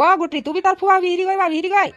ও গুটি তুমি তার ফুয়া ভিড়ি গই বা ভিড়ি গাই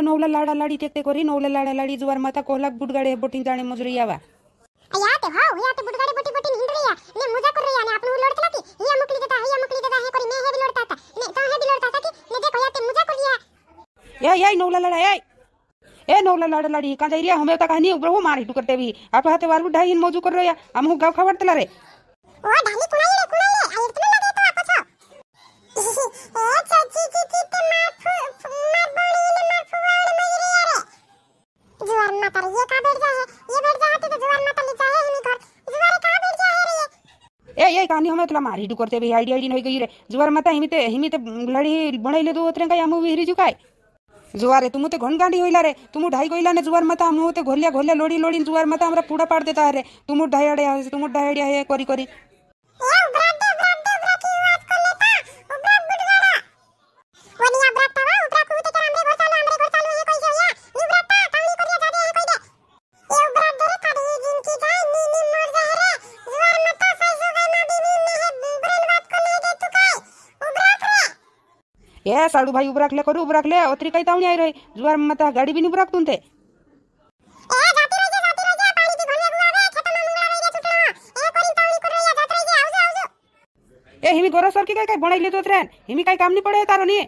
नवला नौला लाडा लाडी टेकते कोरी नौला लाडा लाडी जुवार माता कोहलाक बुटगाडे बोटिंग जाणे मजुरी यावा हो या तो बुटगाडे बोटी बोटी हिंडरी या ने मजा कर रिया ने लोड चला की या मुकली देता है या मुकली देता है कोरी ने हे भी लडता था ने तो हे भी लडता था की ने देखो या याते मजा कर लिया ए ए नौला लाडा ए ए नौला लाडा लाडी का जाई रिया हमें ता कहानी उब्रो मारी टू करते भी आप हाथे वार बुढाई इन मौजू कर रिया हम गांव गाव तला रे ओ डाली कुनाई रे कुनाई रे आ इतना लगे तो आपको छो ओ चाची जी जी ते मार मार बोली ने जुआर ना कर ये कहां बैठ गया है ये बैठ तो जाए तो जुआर ना कर लेता है इन्हीं घर जुआर कहां बैठ गया है रे ए ए कहानी हमें तुला मारी डू करते भाई आईडी आईडी नहीं गई रे जुआर माता हिमिते हिमिते लड़ी बनाई ले दो उतरे का यामु विहरी जुकाय जुआरे तुम तो घन गांडी होइला रे तुम ढाई गोइला ने जुआर मत हम होते घोलिया घोलिया लोड़ी लोड़ी जुआर मत हमरा पूरा पाड़ देता है रे तुम ढाई अड़े तुम ढाई अड़े है कोरी कोरी ए उबरा हे भाई उभराकले करू उभराकले ओत्री काही तावणी आई रे जुवार मता गाडी बिनी उभराक तुंते ए हिमी की काय काय बनायली तो त्र्यान हिमी काय काम नी पडे तारो नी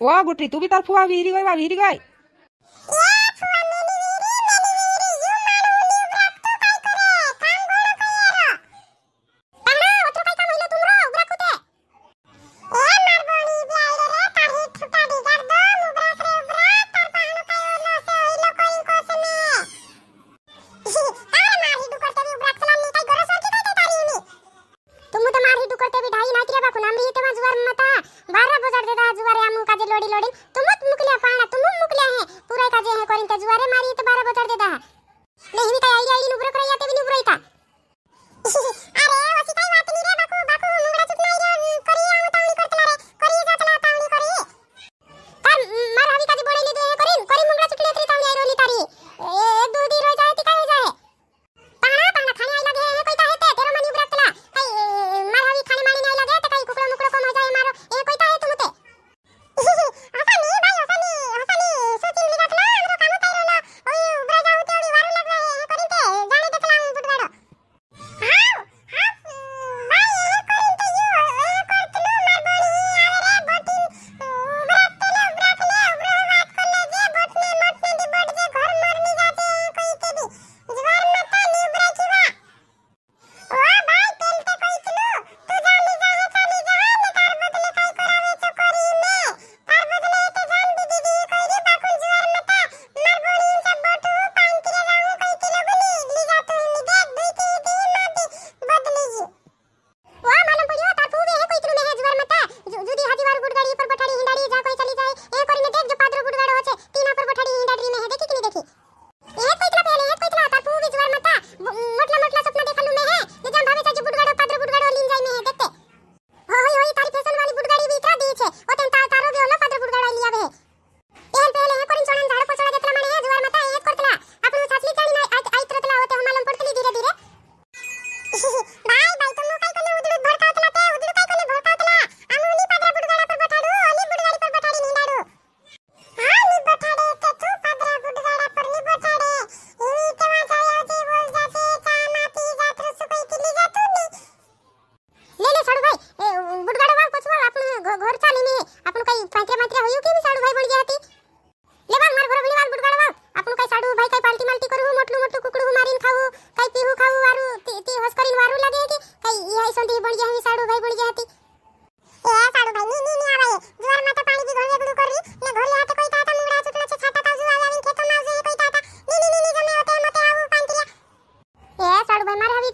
ओ गुटरी तू बी तार फुवा विहिरी गाय वा विहिरी गाय रे रा जुवारे आमु काजे लोडी लोडी तुमत मुकल्या पाळणा तुम मुकल्या हे का काजे हे करीन ते जुवारे मारी बारे बारा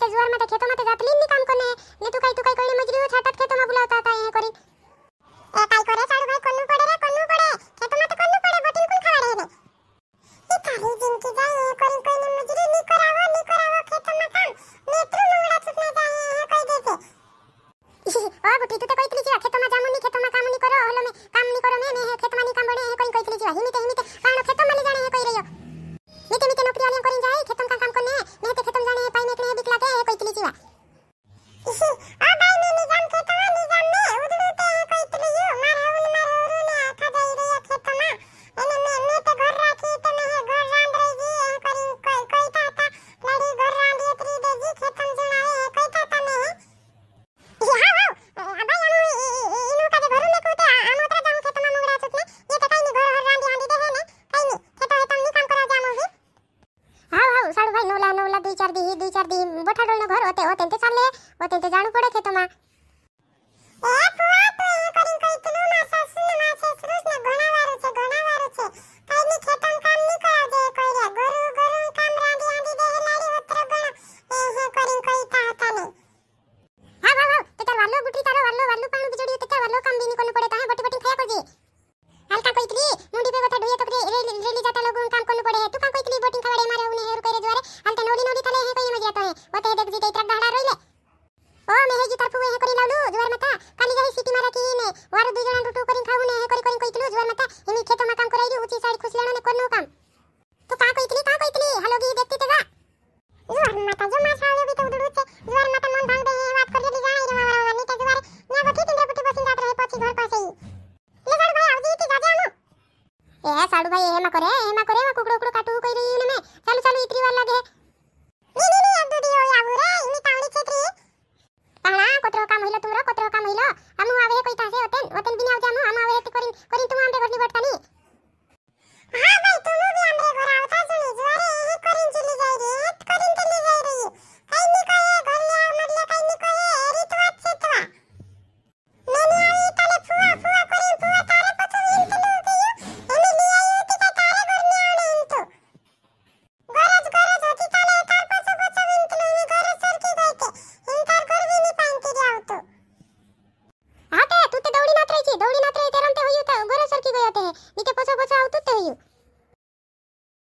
ते जुवार मध्ये खेतो मध्ये जातली नी काम कोणे ने तू काही तू काही कोणी मजरी छातात खेतो मा बुलावता आता हे करी ए काय करे चाडू भाई कोन्नू पडे रे कोन्नू पडे खेतो मध्ये कोन्नू पडे बटीन कोण खावा रे ने ई काही जिंकी जाय हे करी कोणी मजरी नी करावो नी करावो खेतो मा काम नेत्र मंगळा चुकना जाय हे काही देते ओ बटी तू ते कोई यूनिकॉर्न पड़े कहाँ ए साडू भाई हेमा करे हेमा करे कुकड़ू